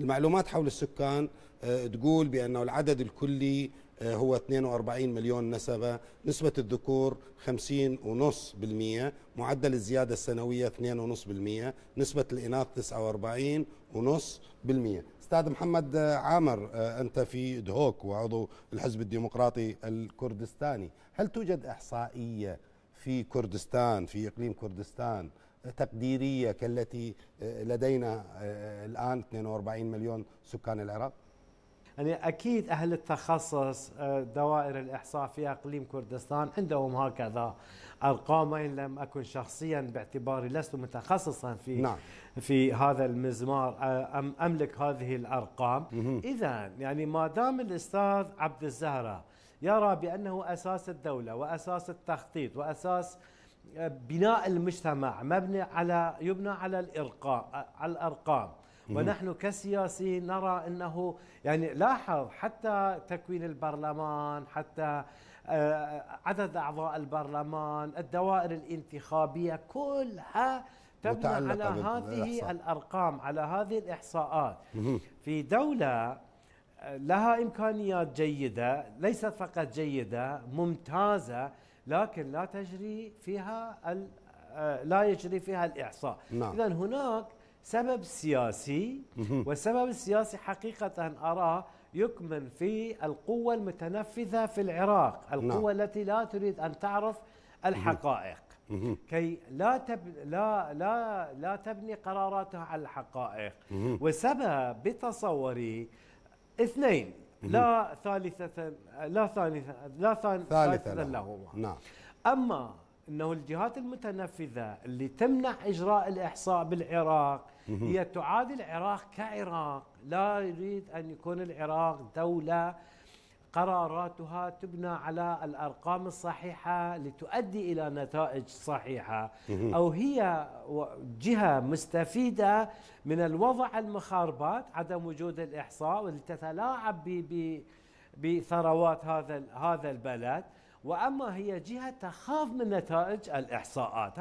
المعلومات حول السكان آه، تقول بأنه العدد الكلي آه، هو 42 مليون نسبة نسبة الذكور 50.5% معدل الزيادة السنوية 2.5% نسبة الإناث 49.5% أستاذ محمد آه، عامر أنت في دهوك وعضو الحزب الديمقراطي الكردستاني هل توجد إحصائية في كردستان في إقليم كردستان تقديريه كالتي آه، لدينا آه، الان 42 مليون سكان العراق؟ يعني اكيد اهل التخصص آه، دوائر الاحصاء في اقليم كردستان عندهم هكذا ارقام وان لم اكن شخصيا باعتباري لست متخصصا في نعم. في هذا المزمار أم املك هذه الارقام اذا يعني ما دام الاستاذ عبد الزهره يرى بانه اساس الدوله واساس التخطيط واساس بناء المجتمع مبني على يبنى على الارقام على الارقام ونحن كسياسيين نرى انه يعني لاحظ حتى تكوين البرلمان حتى آه، عدد اعضاء البرلمان الدوائر الانتخابيه كلها تبنى على هذه الارقام على هذه الاحصاءات في دوله آه، لها امكانيات جيده ليست فقط جيده ممتازه لكن لا تجري فيها آه، لا يجري فيها الإعصاء نعم. إذا هناك سبب سياسي والسبب السياسي حقيقة أراه يكمن في القوة المتنفذة في العراق نعم. القوة نعم. التي لا تريد أن تعرف الحقائق كي لا تب... لا لا لا تبني قراراتها على الحقائق وسبب بتصوري اثنين لا ثالثة لا ثالثة لا ثالثة لهما نعم أما انه الجهات المتنفذه اللي تمنع اجراء الاحصاء بالعراق هي تعادل العراق كعراق لا يريد ان يكون العراق دوله قراراتها تبنى على الارقام الصحيحه لتؤدي الى نتائج صحيحه او هي جهه مستفيده من الوضع المخاربات عدم وجود الاحصاء ولتتلاعب بثروات هذا هذا البلد واما هي جهه تخاف من نتائج الاحصاءات